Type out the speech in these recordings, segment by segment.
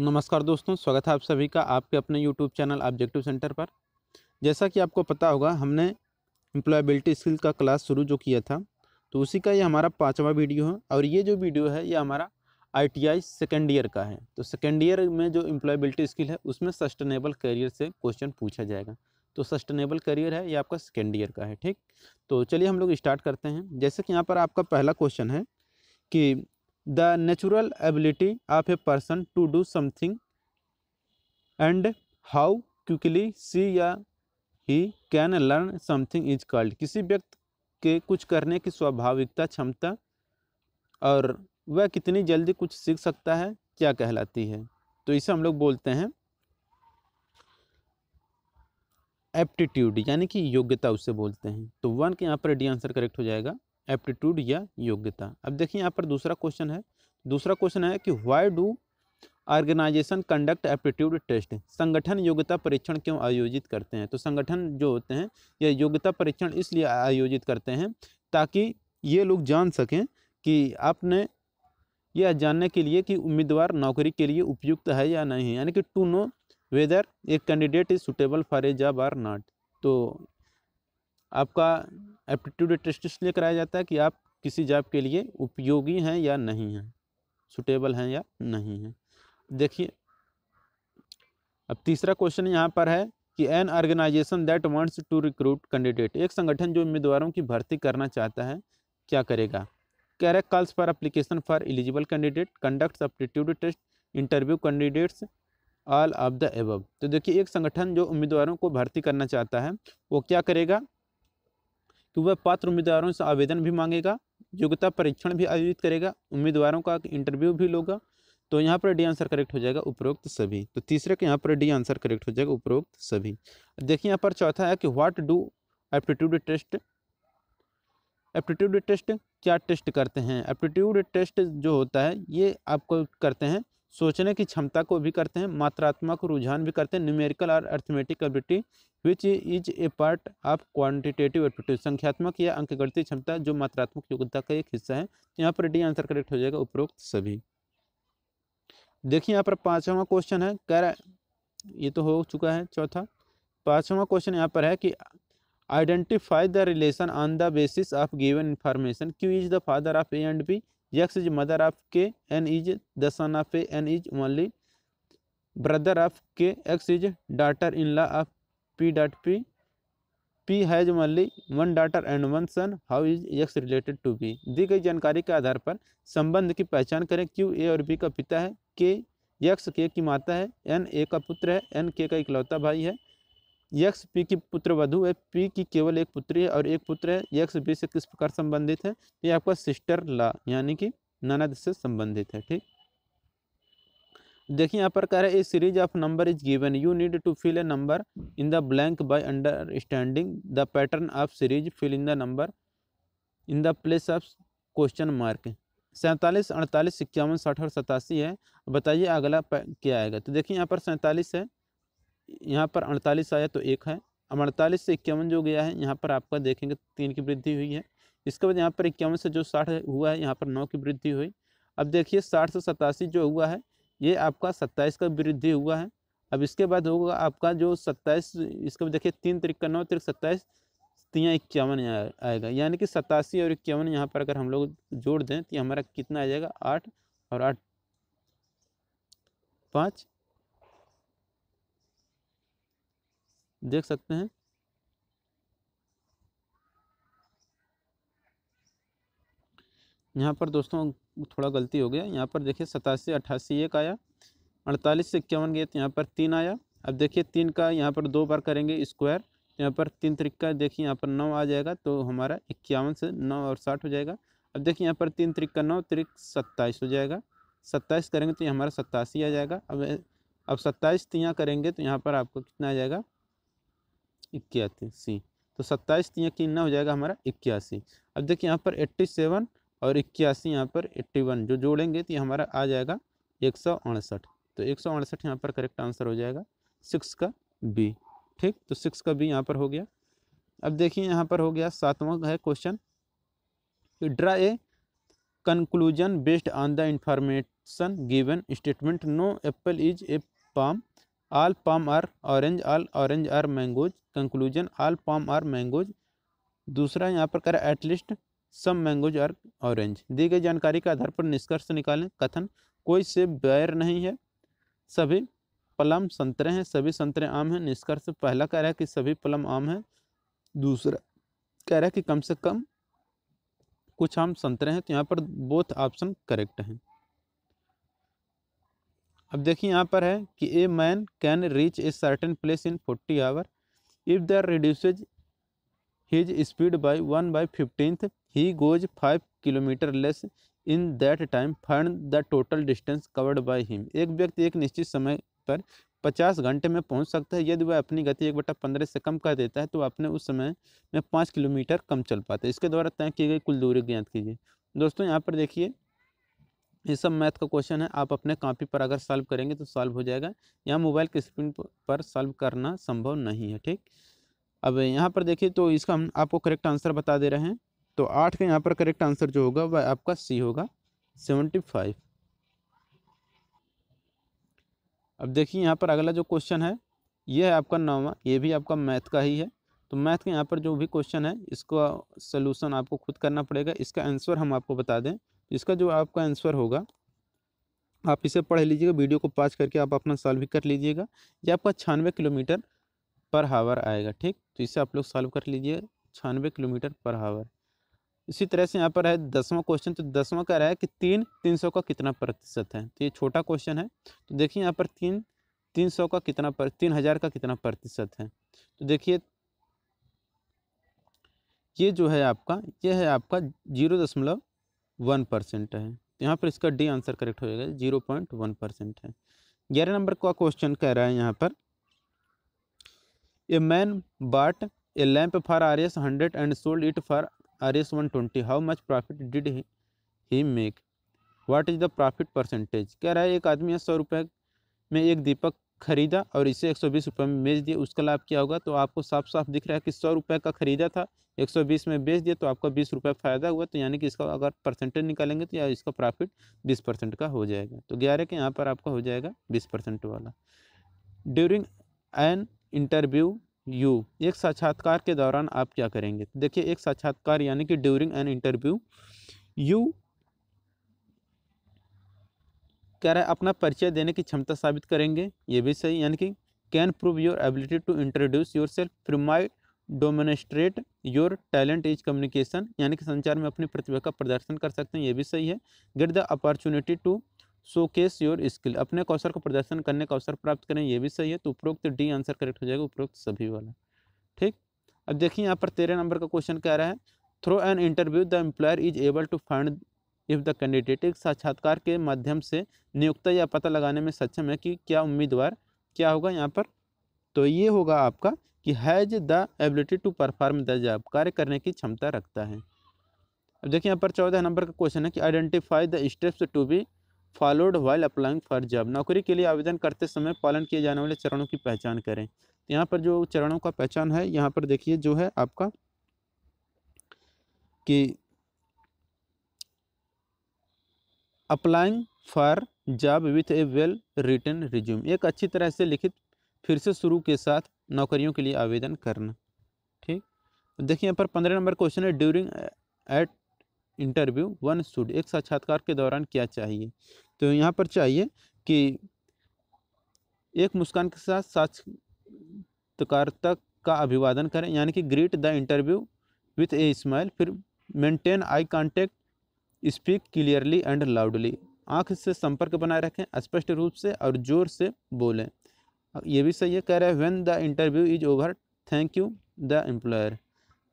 नमस्कार दोस्तों स्वागत है आप सभी का आपके अपने यूट्यूब चैनल ऑब्जेक्टिव सेंटर पर जैसा कि आपको पता होगा हमने एम्प्लॉयबिलिटी स्किल का क्लास शुरू जो किया था तो उसी का ये हमारा पाँचवा वीडियो है और ये जो वीडियो है ये हमारा आई सेकेंड ईयर का है तो सेकेंड ईयर में जो एम्प्लॉयबिलिटी स्किल है उसमें सस्टेनेबल करियर से क्वेश्चन पूछा जाएगा तो सस्टेनेबल करियर है ये आपका सेकेंड ईयर का है ठीक तो चलिए हम लोग स्टार्ट करते हैं जैसे कि यहाँ पर आपका पहला क्वेश्चन है कि the natural ability of a person to do something and how quickly she या he can learn something is called किसी व्यक्ति के कुछ करने की स्वाभाविकता क्षमता और वह कितनी जल्दी कुछ सीख सकता है क्या कहलाती है तो इसे हम लोग बोलते हैं एप्टीट्यूड यानी कि योग्यता उसे बोलते हैं तो वन के यहाँ पर डी आंसर करेक्ट हो जाएगा एप्टीट्यूड या योग्यता अब देखिए यहाँ पर दूसरा क्वेश्चन है दूसरा क्वेश्चन है कि why do organization conduct aptitude test संगठन योग्यता परीक्षण क्यों आयोजित करते हैं तो संगठन जो होते हैं यह योग्यता परीक्षण इसलिए आयोजित करते हैं ताकि ये लोग जान सकें कि आपने यह जानने के लिए कि उम्मीदवार नौकरी के लिए उपयुक्त है या नहीं यानी कि to know whether a candidate is suitable for a job or not तो आपका एप्टीट्यूड टेस्ट इसलिए कराया जाता है कि आप किसी जॉब के लिए उपयोगी हैं या नहीं हैं सुटेबल हैं या नहीं हैं देखिए अब तीसरा क्वेश्चन यहाँ पर है कि an organization that wants to recruit candidate एक संगठन जो उम्मीदवारों की भर्ती करना चाहता है क्या करेगा correct calls for application for eligible candidate conducts aptitude test interview candidates all of the above तो देखिए एक संगठन जो उम्मीदवारों को भर्ती करना चाहता है वो क्या करेगा तो वह पात्र उम्मीदवारों से आवेदन भी मांगेगा योग्यता परीक्षण भी आयोजित करेगा उम्मीदवारों का इंटरव्यू भी लोगा तो यहाँ पर डी आंसर करेक्ट हो जाएगा उपरोक्त सभी तो तीसरे के यहाँ पर डी आंसर करेक्ट हो जाएगा उपरोक्त सभी देखिए यहाँ पर चौथा है कि what do aptitude test aptitude test क्या टेस्ट करते हैं एप्टीट्यूड टेस्ट जो होता है ये आपको करते हैं सोचने की क्षमता को भी करते हैं मात्रात्मक रुझान भी करते हैं न्यूमेरिकल और arithmetic ability which is a part of quantitative ability संख्यात्मक या अंकगणितीय क्षमता जो मात्रात्मक योग्यता का एक हिस्सा है यहाँ पर डी आंसर करेक्ट हो जाएगा उपरोक्त सभी देखिए यहाँ पर पाँचवा क्वेश्चन है कह ये तो हो चुका है चौथा पाँचवा क्वेश्चन यहाँ पर है कि identify the relation on the basis of given information Q is the father of A and B X is mother of K N is the son of A N is only brother of K X is daughter in law of P dot P P has only one daughter and one son how is X related to B दी गई जानकारी के आधार पर संबंध की पहचान करें Q A और बी का पिता है के यक्स के की माता है एन ए का पुत्र है एन के का इकलौता भाई है यक्ष पी की पुत्र वधु है पी की केवल एक पुत्री है और एक पुत्र है यक्ष बी से किस प्रकार संबंधित है तो ये आपका सिस्टर ला यानी कि ननद से संबंधित है ठीक देखिए यहाँ पर कह रहा है a series of number is given you need to fill a number in the blank by understanding the pattern of series fill in the number in the place of question mark सैंतालीस अड़तालीस इक्यावन साठ और सतासी है बताइए अगला क्या आएगा तो देखिए यहाँ पर सैंतालीस है यहाँ पर अड़तालीस आया तो एक है अब अड़तालीस से इक्यावन जो गया है यहाँ पर आपका देखेंगे तो तीन की वृद्धि हुई है इसके बाद यहाँ पर इक्यावन से जो साठ हुआ है यहाँ पर नौ की वृद्धि हुई अब देखिए साठ से सतासी जो हुआ है ये आपका सत्ताईस का वृद्धि हुआ है अब इसके बाद होगा आपका जो सत्ताईस इसके बाद देखिए तीन तरीक का नौ तरीक सत्ताईस तीन इक्यावन आएगा यानी कि सतासी और इक्यावन यहाँ पर अगर हम लोग जोड़ दें तो हमारा कितना आ जाएगा आठ और आठ पाँच देख सकते हैं यहाँ पर दोस्तों थोड़ा गलती हो गया यहाँ पर देखिए सतासी अट्ठासी एक आया अड़तालीस से इक्यावन गए तो यहाँ पर तीन आया अब देखिए तीन का यहाँ पर दो बार करेंगे स्क्वायर तो यहाँ पर तीन का देखिए यहाँ पर नौ आ जाएगा तो हमारा इक्यावन से नौ और साठ हो जाएगा अब देखिए यहाँ पर तीन का नौ त्रिक सत्ताईस हो जाएगा सत्ताईस करेंगे तो हमारा सत्तासी आ जाएगा अब अब सत्ताईस तीन तो यहाँ करेंगे तो यहाँ पर आपको कितना आ जाएगा इक्यासी तो सत्ताईस तीन यकीन ना हो जाएगा हमारा इक्यासी अब देखिए यहाँ पर एट्टी सेवन और इक्यासी यहाँ पर एट्टी वन जो जोड़ेंगे तो ये हमारा आ जाएगा एक सौ अड़सठ तो एक सौ अड़सठ यहाँ पर करेक्ट आंसर हो जाएगा सिक्स का बी ठीक तो सिक्स का बी यहाँ पर हो गया अब देखिए यहाँ पर हो गया सातवां है question draw a conclusion based on the information given statement no apple is a palm all palm are orange all orange are mangoes conclusion all palm are mangoes दूसरा यहाँ पर कह रहा है at least some mangoes are orange दी गई जानकारी के आधार पर निष्कर्ष निकालें कथन कोई से बैर नहीं है सभी प्लम संतरे हैं सभी संतरे आम हैं निष्कर्ष पहला कह रहा है कि सभी प्लम आम हैं दूसरा कह रहा है कि कम से कम कुछ आम संतरे हैं तो यहाँ पर बोथ ऑप्शन करेक्ट हैं अब देखिए यहाँ पर है कि a man can reach a certain place in forty hour if the reduces his speed by one by fifteenth he goes five kilometre less in that time find the total distance covered by him एक व्यक्ति एक निश्चित समय पर पचास घंटे में पहुंच सकता है यदि वह अपनी गति एक बटा पंद्रह से कम कर देता है तो अपने उस समय में पाँच किलोमीटर कम चल पाते इसके द्वारा तय की गई कुल दूरी ज्ञात कीजिए दोस्तों यहाँ पर देखिए ये सब मैथ का क्वेश्चन है आप अपने कापी पर अगर सॉल्व करेंगे तो सॉल्व हो जाएगा यहाँ मोबाइल की स्क्रीन पर सॉल्व करना संभव नहीं है ठीक अब यहाँ पर देखिए तो इसका हम आपको करेक्ट आंसर बता दे रहे हैं तो आठ का यहाँ पर करेक्ट आंसर जो होगा वह आपका सी होगा सेवेंटी फाइव अब देखिए यहाँ पर अगला जो क्वेश्चन है ये है आपका नौवा ये भी आपका मैथ का ही है तो मैथ के यहाँ पर जो भी क्वेश्चन है इसका सोल्यूशन आपको खुद करना पड़ेगा इसका आंसर हम आपको बता दें इसका जो आपका आंसर होगा आप इसे पढ़ लीजिएगा वीडियो को पास करके आप अपना सॉल्व भी कर लीजिएगा ये आपका छानवे किलोमीटर पर हावर आएगा ठीक तो इसे आप लोग सॉल्व कर लीजिए छानवे किलोमीटर पर हावर इसी तरह से यहाँ पर है दसवां क्वेश्चन तो दसवां कह रहा है कि तीन तीन सौ का कितना प्रतिशत है तो ये छोटा क्वेश्चन है तो देखिए यहाँ पर तीन तीन सौ का कितना पर तीन हज़ार का कितना प्रतिशत है तो देखिए ये जो है आपका ये है आपका जीरो दशमलव वन परसेंट है तो यहाँ पर इसका डी आंसर करेक्ट हो जाएगा जीरो पॉइंट वन परसेंट है ग्यारह नंबर का क्वेश्चन कह रहा है यहाँ पर a man bought a lamp for R S hundred and sold it for R S one twenty how much profit did he make what is the profit percentage कह रहा है एक आदमी सौ रुपये में एक दीपक ख़रीदा और इसे एक सौ बीस रुपये में बेच दिया उसका लाभ क्या होगा तो आपको साफ साफ दिख रहा है कि सौ रुपये का ख़रीदा था एक सौ बीस में बेच दिया तो आपका बीस रुपये फ़ायदा हुआ तो यानी कि इसका अगर परसेंटेज निकालेंगे तो या इसका प्रॉफिट बीस परसेंट का हो जाएगा तो ग्यारह के यहाँ पर आपका हो जाएगा बीस परसेंट वाला ड्यूरिंग एन इंटरव्यू यू एक साक्षात्कार के दौरान आप क्या करेंगे देखिए एक साक्षात्कार यानी कि ड्यूरिंग एन इंटरव्यू यू कह रहा है अपना परिचय देने की क्षमता साबित करेंगे ये भी सही यानी कि can prove your ability to introduce yourself my demonstrate your talent is communication यानी कि संचार में अपनी प्रतिभा का प्रदर्शन कर सकते हैं ये भी सही है get the opportunity to showcase your skill अपने कौशल को प्रदर्शन करने का अवसर प्राप्त करें ये भी सही है तो उपरोक्त डी आंसर करेक्ट हो जाएगा उपरोक्त सभी वाला ठीक अब देखिए यहाँ पर तेरह नंबर का क्वेश्चन कह रहा है through an interview the employer is able to find if the candidate एक साक्षात्कार के माध्यम से नियुक्ता या पता लगाने में सक्षम है कि क्या उम्मीदवार क्या होगा यहाँ पर तो ये होगा आपका कि has the ability to perform the job कार्य करने की क्षमता रखता है अब देखिए यहाँ पर चौदह नंबर का क्वेश्चन है कि identify the steps to be followed while applying for job नौकरी के लिए आवेदन करते समय पालन किए जाने वाले चरणों की पहचान करें तो यहाँ पर जो चरणों का पहचान है यहाँ पर देखिए जो है आपका कि applying for job with a well written resume एक अच्छी तरह से लिखित फिर से शुरू के साथ नौकरियों के लिए आवेदन करना ठीक देखिए यहाँ पर पंद्रह नंबर क्वेश्चन है during at interview one should एक साक्षात्कार के दौरान क्या चाहिए तो यहाँ पर चाहिए कि एक मुस्कान के साथ साक्षात्कारता का अभिवादन करें यानी कि greet the interview with a smile फिर maintain eye contact speak clearly and loudly आँख से संपर्क बनाए रखें स्पष्ट रूप से और जोर से बोलें ये भी सही है कह रहे हैं when the interview is over thank you the employer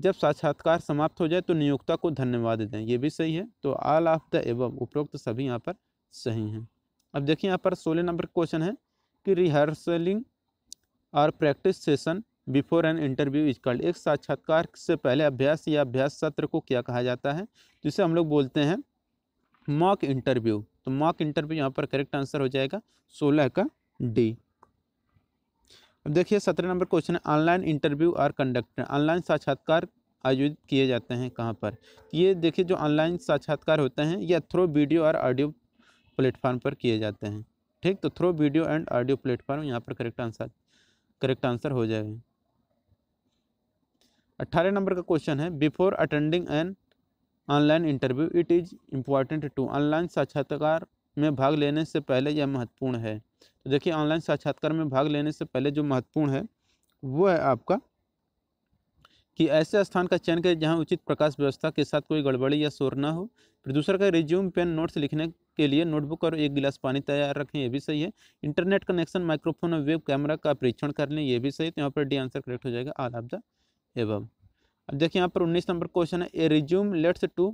जब साक्षात्कार समाप्त हो जाए तो नियोक्ता को धन्यवाद दें ये भी सही है तो आल ऑफ द एवम उपरोक्त तो सभी यहाँ पर सही हैं अब देखिए यहाँ पर सोलह नंबर क्वेश्चन है कि रिहर्सलिंग और practice session before an interview is called एक साक्षात्कार से पहले अभ्यास या अभ्यास सत्र को क्या कहा जाता है जिसे हम लोग बोलते हैं मॉक इंटरव्यू तो मॉक इंटरव्यू यहाँ पर करेक्ट आंसर हो जाएगा सोलह का डी अब देखिए सत्रह नंबर क्वेश्चन है online interview are conducted online साक्षात्कार आयोजित किए जाते हैं कहाँ पर ये देखिए जो ऑनलाइन साक्षात्कार होते हैं ये थ्रो वीडियो और ऑडियो प्लेटफॉर्म पर किए जाते हैं ठीक तो through video and audio platform यहाँ पर करेक्ट आंसर करेक्ट आंसर हो जाएगा अट्ठारह नंबर का क्वेश्चन है before attending an online interview it is important to online साक्षात्कार में भाग लेने से पहले यह महत्वपूर्ण है तो देखिए ऑनलाइन साक्षात्कार में भाग लेने से पहले जो महत्वपूर्ण है वो है आपका कि ऐसे स्थान का चयन करें जहां उचित प्रकाश व्यवस्था के साथ कोई गड़बड़ी या शोर ना हो प्रदूषण का रिज्यूम पेन नोट्स लिखने के लिए नोटबुक और एक गिलास पानी तैयार रखें यह भी सही है इंटरनेट कनेक्शन माइक्रोफोन और वेब कैमरा का परीक्षण कर लें यह भी सही है तो यहाँ पर डी आंसर करेक्ट हो जाएगा आल ऑफ द एवं अब देखिए यहाँ पर उन्नीस नंबर क्वेश्चन है a resume lets to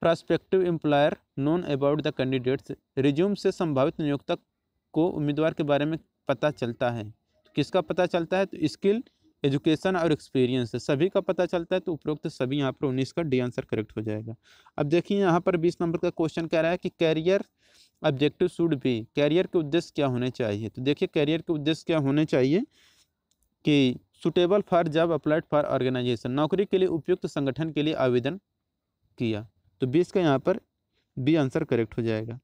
prospective employer known about the candidates resume से संभावित नियोक्ता को उम्मीदवार के बारे में पता चलता है तो किसका पता चलता है तो स्किल एजुकेशन और एक्सपीरियंस सभी का पता चलता है तो उपरोक्त सभी यहाँ पर उन्नीस का डी आंसर करेक्ट हो जाएगा अब देखिए यहाँ पर बीस नंबर का क्वेश्चन कह रहा है कि कैरियर ऑब्जेक्टिव शुड भी कैरियर के उद्देश्य क्या होने चाहिए तो देखिए कैरियर के उद्देश्य क्या होने चाहिए कि suitable for job applied for organisation नौकरी के लिए उपयुक्त संगठन के लिए आवेदन किया तो बीस का यहाँ पर बी आंसर करेक्ट हो जाएगा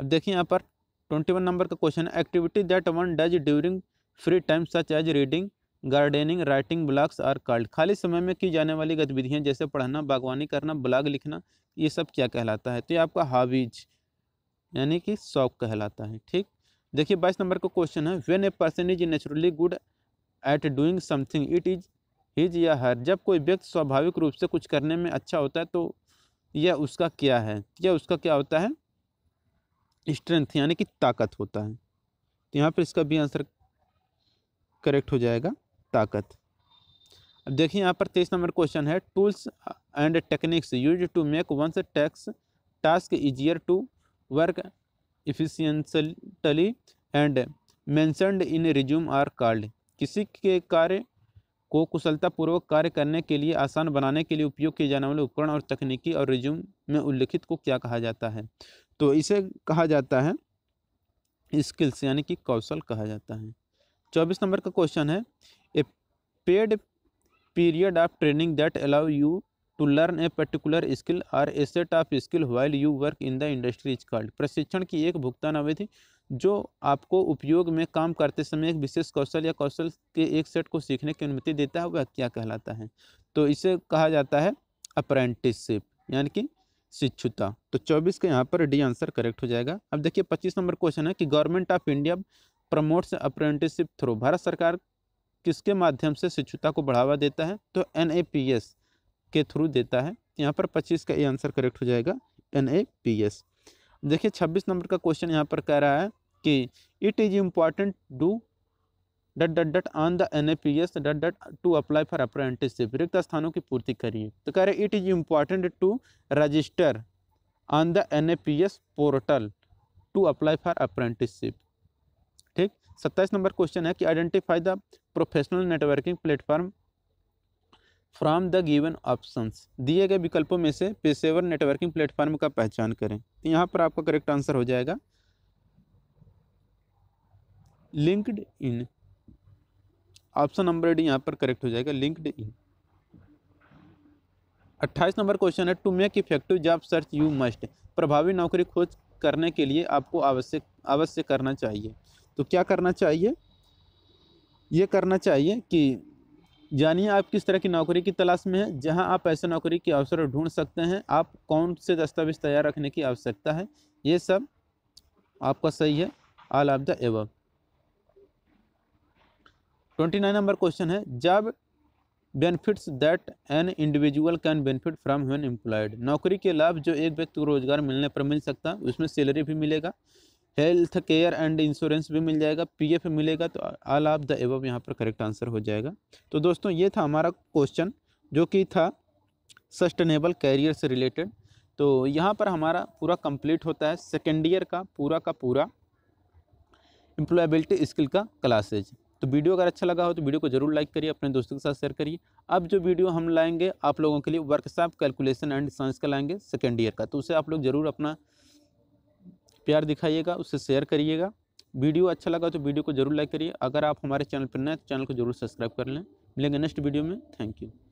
अब देखिए यहाँ पर ट्वेंटी वन नंबर का क्वेश्चन है activity that one does during free time such as reading gardening writing blogs are called खाली समय में की जाने वाली गतिविधियाँ जैसे पढ़ना बागवानी करना ब्लॉग लिखना ये सब क्या कहलाता है तो ये आपका हॉबीज यानी कि शौक कहलाता है ठीक देखिए बाईस नंबर का क्वेश्चन है when a person is naturally good at doing something it is his या हर जब कोई व्यक्ति स्वाभाविक रूप से कुछ करने में अच्छा होता है तो यह उसका क्या है यह उसका क्या होता है स्ट्रेंथ यानी कि ताकत होता है तो यहाँ पर इसका भी आंसर करेक्ट हो जाएगा ताकत अब देखिए यहाँ पर तेईस नंबर क्वेश्चन है tools and techniques use to make one's tax task easier to work efficiently and mentioned in resume are called किसी के कार्य को कुशलतापूर्वक कार्य करने के लिए आसान बनाने के लिए उपयोग किए जाने वाले उपकरण और तकनीकी और रिज्यूम में उल्लिखित को क्या कहा जाता है तो इसे कहा जाता है स्किल्स यानी कि कौशल कहा जाता है चौबीस नंबर का क्वेश्चन है a paid period of training that allow you to learn a particular skill or a set of skill while you work in the industry is called प्रशिक्षण की एक भुगतान अवधि जो आपको उपयोग में काम करते समय एक विशेष कौशल या कौशल के एक सेट को सीखने की अनुमति देता है वह क्या कहलाता है तो इसे कहा जाता है अप्रेंटिसशिप यानी कि शिक्षुता तो चौबीस का यहाँ पर डी आंसर करेक्ट हो जाएगा अब देखिए पच्चीस नंबर क्वेश्चन है कि government of India promotes apprenticeship through Bharat सरकार किसके माध्यम से शिक्षुता को बढ़ावा देता है तो एन के थ्रू देता है यहाँ पर पच्चीस का ए आंसर करेक्ट हो जाएगा एन ए पी एस देखिए छब्बीस नंबर का क्वेश्चन यहाँ पर कह रहा है कि it is important do dot dot dot on the N A P S dot dot to apply for apprenticeship रिक्त स्थानों की पूर्ति करिए तो कह रहे हैं it is important to register on the N A P S portal to apply for apprenticeship ठीक सत्ताईस नंबर क्वेश्चन है कि identify the professional networking platform from the given options दिए गए विकल्पों में से पेशेवर नेटवर्किंग प्लेटफॉर्म का पहचान करें तो यहाँ पर आपका करेक्ट आंसर हो जाएगा LinkedIn option number D यहाँ पर करेक्ट हो जाएगा लिंक्ड इन अट्ठाईस नंबर क्वेश्चन है to make effective job search you must प्रभावी नौकरी खोज करने के लिए आपको आवश्यक अवश्य करना चाहिए तो क्या करना चाहिए ये करना चाहिए कि जानिए आप किस तरह की नौकरी की तलाश में हैं जहां आप ऐसे नौकरी के अवसर ढूंढ सकते हैं आप कौन से दस्तावेज तैयार रखने की आवश्यकता है ये सब आपका सही है all of the above twenty nine number question है job benefits that an individual can benefit from when employed नौकरी के लाभ जो एक व्यक्ति को रोजगार मिलने पर मिल सकता है उसमें सैलरी भी मिलेगा हेल्थ केयर एंड इंश्योरेंस भी मिल जाएगा पीएफ मिलेगा तो आल ऑफ द एवब यहाँ पर करेक्ट आंसर हो जाएगा तो दोस्तों ये था हमारा क्वेश्चन जो कि था सस्टेनेबल कैरियर से रिलेटेड तो यहाँ पर हमारा पूरा कंप्लीट होता है सेकेंड ईयर का पूरा का पूरा एम्प्लॉयबिलिटी स्किल का क्लासेज तो वीडियो अगर अच्छा लगा हो तो वीडियो को जरूर लाइक करिए अपने दोस्तों के साथ शेयर करिए अब जो वीडियो हम लाएंगे आप लोगों के लिए वर्कशॉप कैलकुलेशन एंड साइंस का लाएंगे सेकेंड ईयर का तो उसे आप लोग जरूर अपना प्यार दिखाइएगा उससे शेयर करिएगा वीडियो अच्छा लगा तो वीडियो को जरूर लाइक करिए अगर आप हमारे चैनल पर नए तो चैनल को जरूर सब्सक्राइब कर लें मिलेंगे नेक्स्ट वीडियो में थैंक यू